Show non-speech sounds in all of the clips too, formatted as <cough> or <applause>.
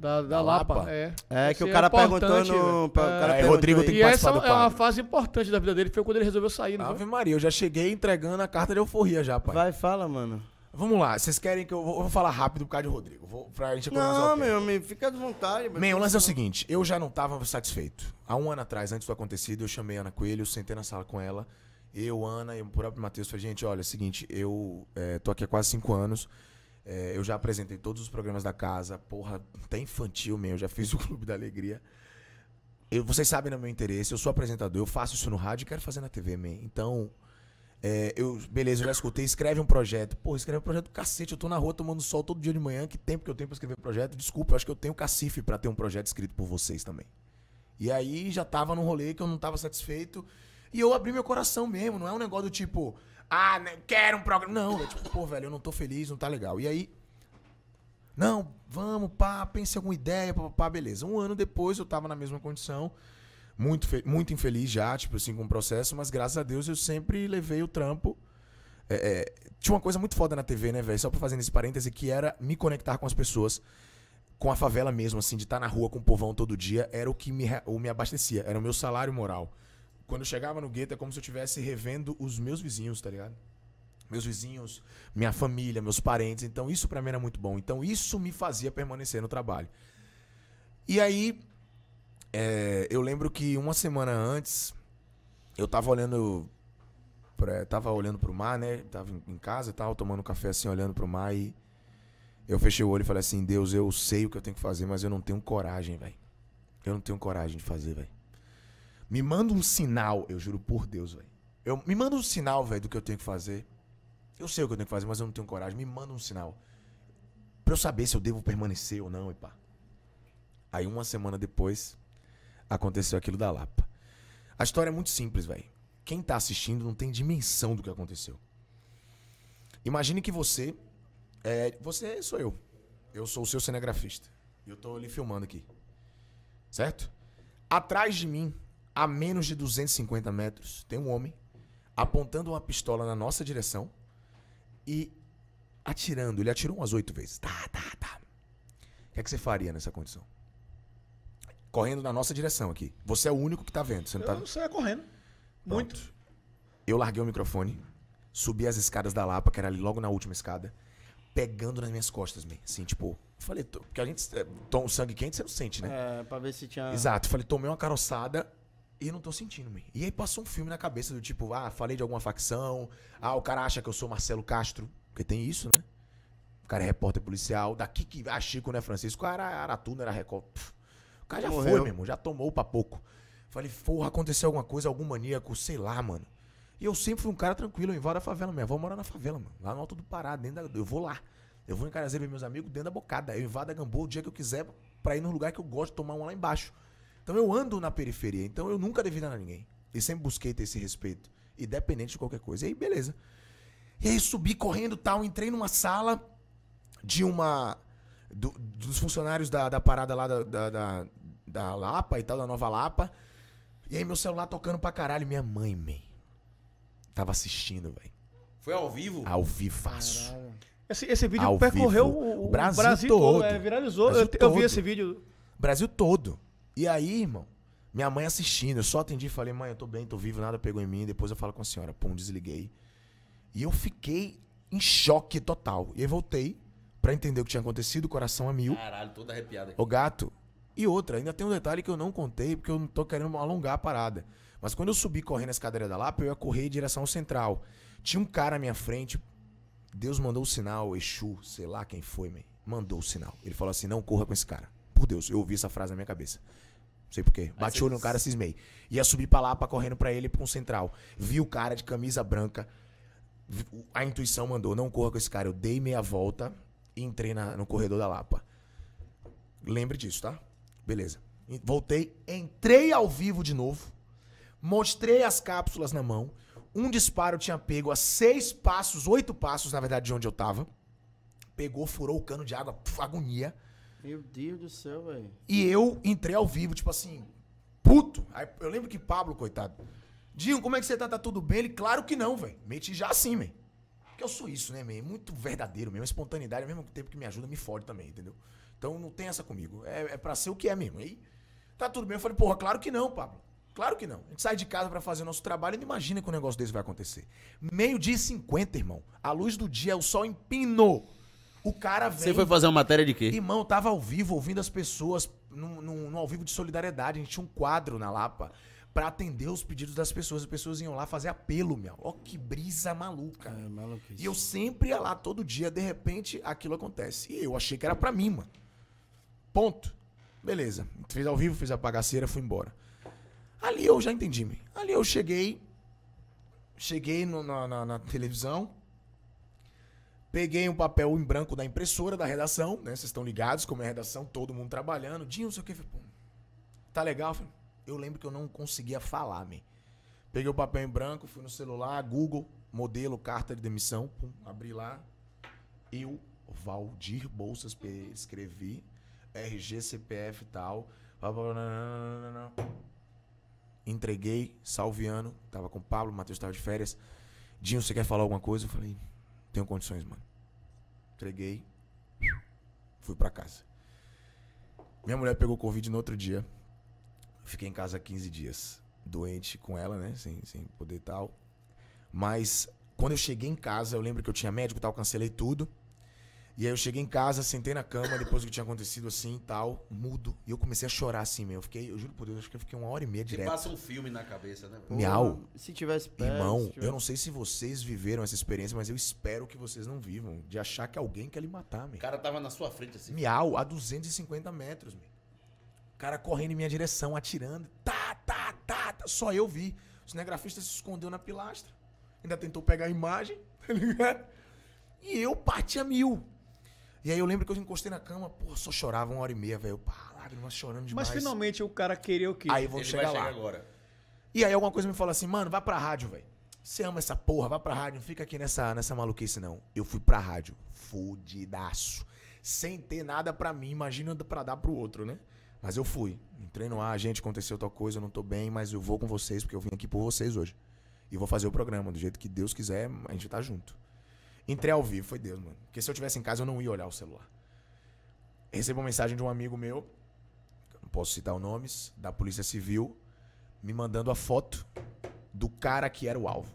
Da, da Lapa. Lapa. É, é que o assim, cara perguntou no. Cara é, é Rodrigo tem que e essa do é uma fase importante da vida dele, foi quando ele resolveu sair, né? Ave Maria, eu já cheguei entregando a carta de euforia já, pai. Vai, fala, mano. Vamos lá, vocês querem que eu vou, eu vou, falar rápido por causa de Rodrigo, vou, pra gente Não, meu amigo, fica de vontade. Meu, o lance é o seguinte, eu já não tava satisfeito. Há um ano atrás, antes do acontecido, eu chamei Ana Coelho, sentei na sala com ela, eu, Ana e o próprio Matheus, falei, gente, olha, é o seguinte, eu é, tô aqui há quase cinco anos, é, eu já apresentei todos os programas da casa, porra, até tá infantil mesmo, eu já fiz <laughs> o Clube da Alegria. Eu, vocês sabem no meu interesse, eu sou apresentador, eu faço isso no rádio e quero fazer na TV, man. Então, é, eu, beleza, eu já escutei, escreve um projeto. Pô, escreve um projeto do cacete, eu tô na rua tomando sol todo dia de manhã, que tempo que eu tenho pra escrever projeto? Desculpa, eu acho que eu tenho cacife para ter um projeto escrito por vocês também. E aí já tava num rolê que eu não tava satisfeito. E eu abri meu coração mesmo, não é um negócio do tipo, ah, né, quero um programa. Não, é tipo, pô, velho, eu não tô feliz, não tá legal. E aí. Não, vamos, pá, pense alguma ideia, pá, pá, beleza. Um ano depois eu tava na mesma condição, muito, muito infeliz já, tipo assim, com o processo, mas graças a Deus eu sempre levei o trampo. É, é, tinha uma coisa muito foda na TV, né, velho? Só pra fazer esse parêntese, que era me conectar com as pessoas com a favela mesmo, assim, de estar tá na rua com o povão todo dia, era o que me, o me abastecia, era o meu salário moral. Quando eu chegava no gueto, é como se eu estivesse revendo os meus vizinhos, tá ligado? Meus vizinhos, minha família, meus parentes. Então, isso para mim era muito bom. Então, isso me fazia permanecer no trabalho. E aí, é, eu lembro que uma semana antes, eu tava olhando. Pra, tava olhando pro mar, né? Tava em casa e tal, tomando café assim, olhando pro mar e. Eu fechei o olho e falei assim: Deus, eu sei o que eu tenho que fazer, mas eu não tenho coragem, velho. Eu não tenho coragem de fazer, velho. Me manda um sinal, eu juro por Deus, velho. Eu, me manda um sinal, velho, do que eu tenho que fazer. Eu sei o que eu tenho que fazer, mas eu não tenho coragem. Me manda um sinal. Pra eu saber se eu devo permanecer ou não, e pá. Aí uma semana depois, aconteceu aquilo da Lapa. A história é muito simples, velho. Quem tá assistindo não tem dimensão do que aconteceu. Imagine que você. É, você sou eu. Eu sou o seu cinegrafista. E eu tô ali filmando aqui. Certo? Atrás de mim a menos de 250 metros, tem um homem apontando uma pistola na nossa direção e atirando. Ele atirou umas oito vezes. Tá, tá, tá. O que, é que você faria nessa condição? Correndo na nossa direção aqui. Você é o único que tá vendo. Você não tá... Eu saia correndo. Pronto. Muito. Eu larguei o microfone, subi as escadas da Lapa, que era ali logo na última escada, pegando nas minhas costas, man. assim, tipo, falei, porque a gente, é, o sangue quente você não sente, né? É, pra ver se tinha... Exato, falei, tomei uma caroçada, e eu não tô sentindo, man. E aí passou um filme na cabeça do tipo, ah, falei de alguma facção, ah, o cara acha que eu sou Marcelo Castro, porque tem isso, né? O cara é repórter policial, daqui que. Ah, Chico, né, Francisco? cara era não era Record. O cara já Morreu. foi, meu irmão, já tomou pra pouco. Falei, porra, aconteceu alguma coisa, algum maníaco, sei lá, mano. E eu sempre fui um cara tranquilo, eu invado a favela, minha avó mora na favela, mano. Lá no Alto do Pará, dentro da, eu vou lá. Eu vou em Carazeiro ver meus amigos dentro da bocada. Eu invado a gambô o dia que eu quiser pra ir num lugar que eu gosto, tomar um lá embaixo. Então eu ando na periferia, então eu nunca devia nada a ninguém. E sempre busquei ter esse respeito, independente de qualquer coisa. E aí, beleza. E aí subi correndo tal, entrei numa sala de uma. Do, dos funcionários da, da parada lá da, da, da, da Lapa e tal, da Nova Lapa. E aí meu celular tocando pra caralho. Minha mãe, man, tava assistindo, velho. Foi ao vivo? Ao vivaço. Esse, esse vídeo ao percorreu o, o Brasil, todo. É, viralizou. Brasil eu, todo. eu vi esse vídeo. Brasil todo. E aí, irmão, minha mãe assistindo, eu só atendi e falei, mãe, eu tô bem, tô vivo, nada pegou em mim. Depois eu falo com a senhora, pum, desliguei. E eu fiquei em choque total. E aí voltei para entender o que tinha acontecido, o coração a é mil. Caralho, todo arrepiado aqui. O gato. E outra, ainda tem um detalhe que eu não contei, porque eu não tô querendo alongar a parada. Mas quando eu subi correndo a escadeira da Lapa, eu ia correr em direção ao central. Tinha um cara à minha frente, Deus mandou o sinal, Exu, sei lá quem foi, man, mandou o sinal. Ele falou assim: não corra com esse cara. Por Deus, eu ouvi essa frase na minha cabeça. Não sei porquê. Bati olho no cara, cismei. Ia subir pra lá, pra correndo pra ele, pra um central. Vi o cara de camisa branca. A intuição mandou, não corra com esse cara. Eu dei meia volta e entrei na, no corredor da Lapa. Lembre disso, tá? Beleza. Voltei, entrei ao vivo de novo. Mostrei as cápsulas na mão. Um disparo tinha pego a seis passos, oito passos, na verdade, de onde eu tava. Pegou, furou o cano de água, puf, agonia. Meu Deus do céu, velho. E eu entrei ao vivo, tipo assim, puto. Aí eu lembro que Pablo, coitado. Dinho, como é que você tá? Tá tudo bem? Ele, claro que não, velho. Meti já assim, velho. Porque eu sou isso, né, man? Muito verdadeiro mesmo. Espontaneidade, ao mesmo tempo que me ajuda, me fode também, entendeu? Então não tem essa comigo. É, é pra ser o que é mesmo. Aí, tá tudo bem. Eu falei, porra, claro que não, Pablo. Claro que não. A gente sai de casa para fazer o nosso trabalho e não imagina que um negócio desse vai acontecer. Meio-dia e cinquenta, irmão. A luz do dia, o sol empinou. O cara vem. Você foi fazer uma matéria de quê? Irmão, tava ao vivo ouvindo as pessoas, num, num, num ao vivo de solidariedade. A gente tinha um quadro na Lapa para atender os pedidos das pessoas. As pessoas iam lá fazer apelo, meu. Ó, que brisa maluca. É, maluquice. E eu sempre ia lá todo dia, de repente, aquilo acontece. E eu achei que era para mim, mano. Ponto. Beleza. Fez ao vivo, fez a pagaceira, fui embora. Ali eu já entendi, meu. Ali eu cheguei. Cheguei no, na, na, na televisão. Peguei um papel em branco da impressora, da redação, né? Vocês estão ligados como é a redação, todo mundo trabalhando. Dinho, não sei o que. Tá legal? Eu lembro que eu não conseguia falar, me. Peguei o papel em branco, fui no celular, Google, modelo, carta de demissão, pum, abri lá. Eu, Valdir Bolsas, escrevi, RG, CPF e tal. Entreguei, Salviano, tava com o Pablo, Matheus tava de férias. Dinho, você quer falar alguma coisa? Eu falei, tenho condições, mano. Entreguei, fui para casa. Minha mulher pegou Covid no outro dia. Fiquei em casa 15 dias, doente com ela, né? Sem, sem poder tal. Mas quando eu cheguei em casa, eu lembro que eu tinha médico tal, cancelei tudo. E aí eu cheguei em casa, sentei na cama, depois do que tinha acontecido assim e tal, mudo. E eu comecei a chorar assim, meu. Eu fiquei, eu juro por Deus, acho que eu fiquei uma hora e meia direto. passa um filme na cabeça, né? Miau. Se tivesse perto, Irmão, se tivesse... eu não sei se vocês viveram essa experiência, mas eu espero que vocês não vivam. De achar que alguém quer lhe matar, meu. O cara tava na sua frente assim. Miau, a 250 metros, meu. O cara correndo em minha direção, atirando. Tá, tá, tá, tá. Só eu vi. O cinegrafista se escondeu na pilastra. Ainda tentou pegar a imagem, <laughs> tá ligado? E eu parti a mil. E aí eu lembro que eu encostei na cama, pô, só chorava uma hora e meia, velho. Pá, lágrimas chorando demais. Mas finalmente o cara queria o quê? Aí vou chegar lá. Chegar agora. E aí alguma coisa me fala assim, mano, vá pra rádio, velho. Você ama essa porra, vá pra rádio, não fica aqui nessa, nessa maluquice, não. Eu fui pra rádio, fudidaço. Sem ter nada pra mim, imagina pra dar pro outro, né? Mas eu fui. Entrei no ar, gente, aconteceu tal coisa, eu não tô bem, mas eu vou com vocês, porque eu vim aqui por vocês hoje. E vou fazer o programa, do jeito que Deus quiser, a gente tá junto. Entrei ao vivo, foi Deus, mano. Porque se eu tivesse em casa, eu não ia olhar o celular. Recebo uma mensagem de um amigo meu, não posso citar os nomes, da Polícia Civil, me mandando a foto do cara que era o alvo.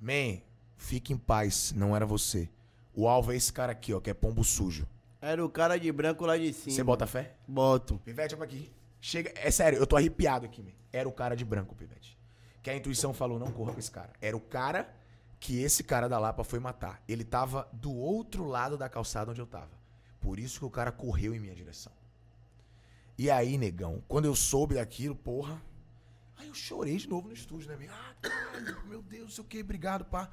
Man, fique em paz, não era você. O alvo é esse cara aqui, ó, que é pombo sujo. Era o cara de branco lá de cima. Você bota fé? Boto. Pivete, olha é aqui. Chega, é sério, eu tô arrepiado aqui, man. Era o cara de branco, Pivete. Que a intuição falou, não corra com esse cara. Era o cara que esse cara da Lapa foi matar. Ele tava do outro lado da calçada onde eu tava. Por isso que o cara correu em minha direção. E aí, negão, quando eu soube daquilo, porra. Aí eu chorei de novo no estúdio, né? Ah, caralho, meu Deus, sei o que, obrigado, pá.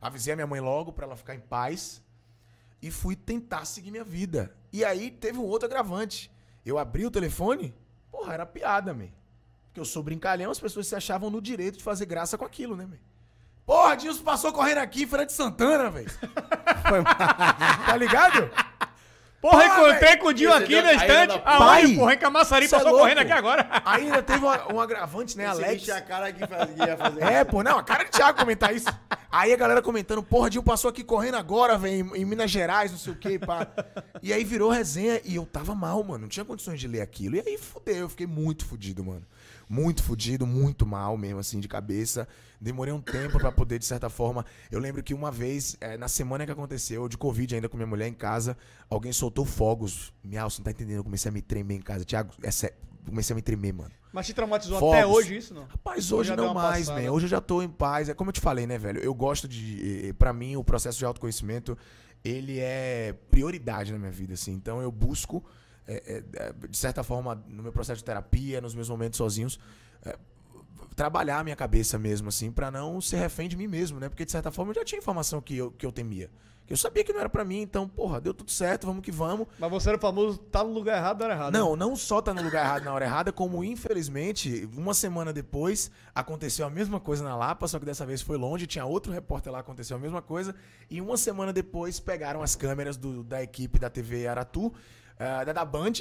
Avisei a minha mãe logo para ela ficar em paz. E fui tentar seguir minha vida. E aí teve um outro agravante. Eu abri o telefone, porra, era piada, meu. Porque eu sou brincalhão, as pessoas se achavam no direito de fazer graça com aquilo, né, meu? Porra, Dilson passou correndo aqui em Feira de Santana, velho. tá ligado? Porra, Porra encontrei véio. com o Dio aqui na estante. Aonde, porra, em Camaçari é passou é correndo aqui agora. Ainda teve um agravante, né, Esse Alex? É a cara que, ia fazer É, pô, não, a cara de Thiago comentar isso. Aí a galera comentando, porra, Dil passou aqui correndo agora, velho, em, Minas Gerais, não sei o quê, pá. <laughs> e aí virou resenha e eu tava mal, mano. Não tinha condições de ler aquilo. E aí fudeu, eu fiquei muito fudido, mano. Muito fudido, muito mal mesmo, assim, de cabeça. Demorei um tempo para poder, de certa forma. Eu lembro que uma vez, é, na semana que aconteceu, de Covid ainda com minha mulher em casa, alguém soltou fogos. Miau, você não tá entendendo? Eu comecei a me tremer em casa. Tiago, é comecei a me tremer, mano. Mas te traumatizou Fogos. até hoje isso, não? Rapaz, hoje não mais, né Hoje eu já tô em paz. É como eu te falei, né, velho? Eu gosto de. para mim, o processo de autoconhecimento, ele é prioridade na minha vida, assim. Então eu busco, é, é, é, de certa forma, no meu processo de terapia, nos meus momentos sozinhos. É, trabalhar a minha cabeça mesmo, assim, para não ser refém de mim mesmo, né? Porque, de certa forma, eu já tinha informação que eu, que eu temia. Eu sabia que não era para mim, então, porra, deu tudo certo, vamos que vamos. Mas você era famoso, tá no lugar errado na hora errada. Não, né? não só tá no lugar errado na hora errada, como infelizmente, uma semana depois, aconteceu a mesma coisa na Lapa, só que dessa vez foi longe, tinha outro repórter lá, aconteceu a mesma coisa. E uma semana depois pegaram as câmeras do, da equipe da TV Aratu, uh, da, da Band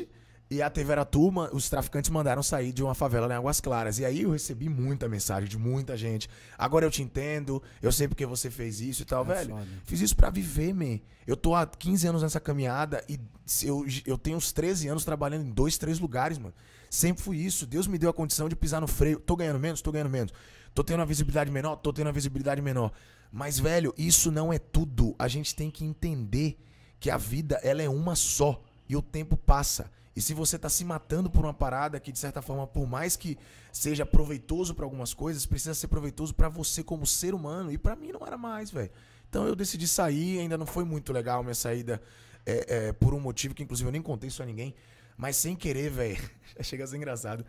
e a TV era turma, os traficantes mandaram sair de uma favela em Águas Claras. E aí eu recebi muita mensagem de muita gente. Agora eu te entendo, eu sei porque você fez isso e tal, é velho. Foda. Fiz isso para viver, man. Eu tô há 15 anos nessa caminhada e eu, eu tenho uns 13 anos trabalhando em dois, três lugares, mano. Sempre fui isso. Deus me deu a condição de pisar no freio. Tô ganhando menos, tô ganhando menos. Tô tendo uma visibilidade menor, tô tendo uma visibilidade menor. Mas, velho, isso não é tudo. A gente tem que entender que a vida, ela é uma só. E o tempo passa. E se você está se matando por uma parada que, de certa forma, por mais que seja proveitoso para algumas coisas, precisa ser proveitoso para você como ser humano. E para mim não era mais, velho. Então eu decidi sair. Ainda não foi muito legal minha saída é, é, por um motivo que, inclusive, eu nem contei isso a ninguém. Mas sem querer, velho. <laughs> Chega a ser engraçado.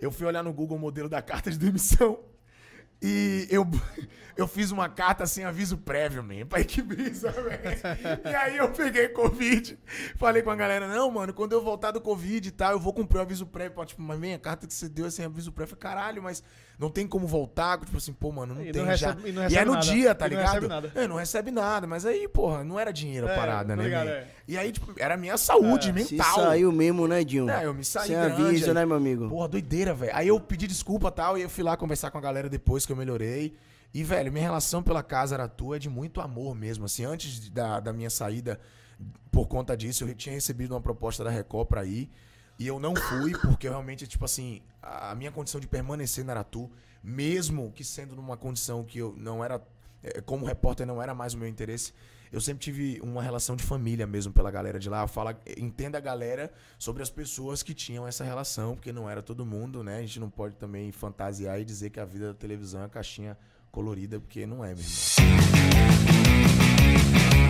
Eu fui olhar no Google o modelo da carta de demissão. E eu, <laughs> eu fiz uma carta sem aviso prévio, man. Pai, que brisa, E aí eu peguei Covid. Falei com a galera, não, mano, quando eu voltar do Covid e tá, tal, eu vou cumprir o aviso prévio. Tipo, mas, man, a carta que você deu é sem aviso prévio. falei, caralho, mas não tem como voltar. Tipo assim, pô, mano, não e tem não recebe, já. E, não e é no nada. dia, tá e ligado? Não recebe nada. É, não recebe nada. Mas aí, porra, não era dinheiro a é, parada, tá né, ligado, e aí, tipo, era a minha saúde é, mental. Se saiu mesmo, né, Dinho? É, eu me saí Sem grande. Avisa, né, meu amigo? Porra, doideira, velho. Aí eu pedi desculpa e tal, e eu fui lá conversar com a galera depois que eu melhorei. E, velho, minha relação pela casa era tua é de muito amor mesmo. Assim, antes da, da minha saída, por conta disso, eu tinha recebido uma proposta da Record pra ir. E eu não fui, porque realmente, tipo assim, a minha condição de permanecer na Aratu, mesmo que sendo numa condição que eu não era é, como repórter não era mais o meu interesse. Eu sempre tive uma relação de família mesmo pela galera de lá. fala entenda a galera sobre as pessoas que tinham essa relação, porque não era todo mundo, né? A gente não pode também fantasiar e dizer que a vida da televisão é uma caixinha colorida, porque não é, meu irmão.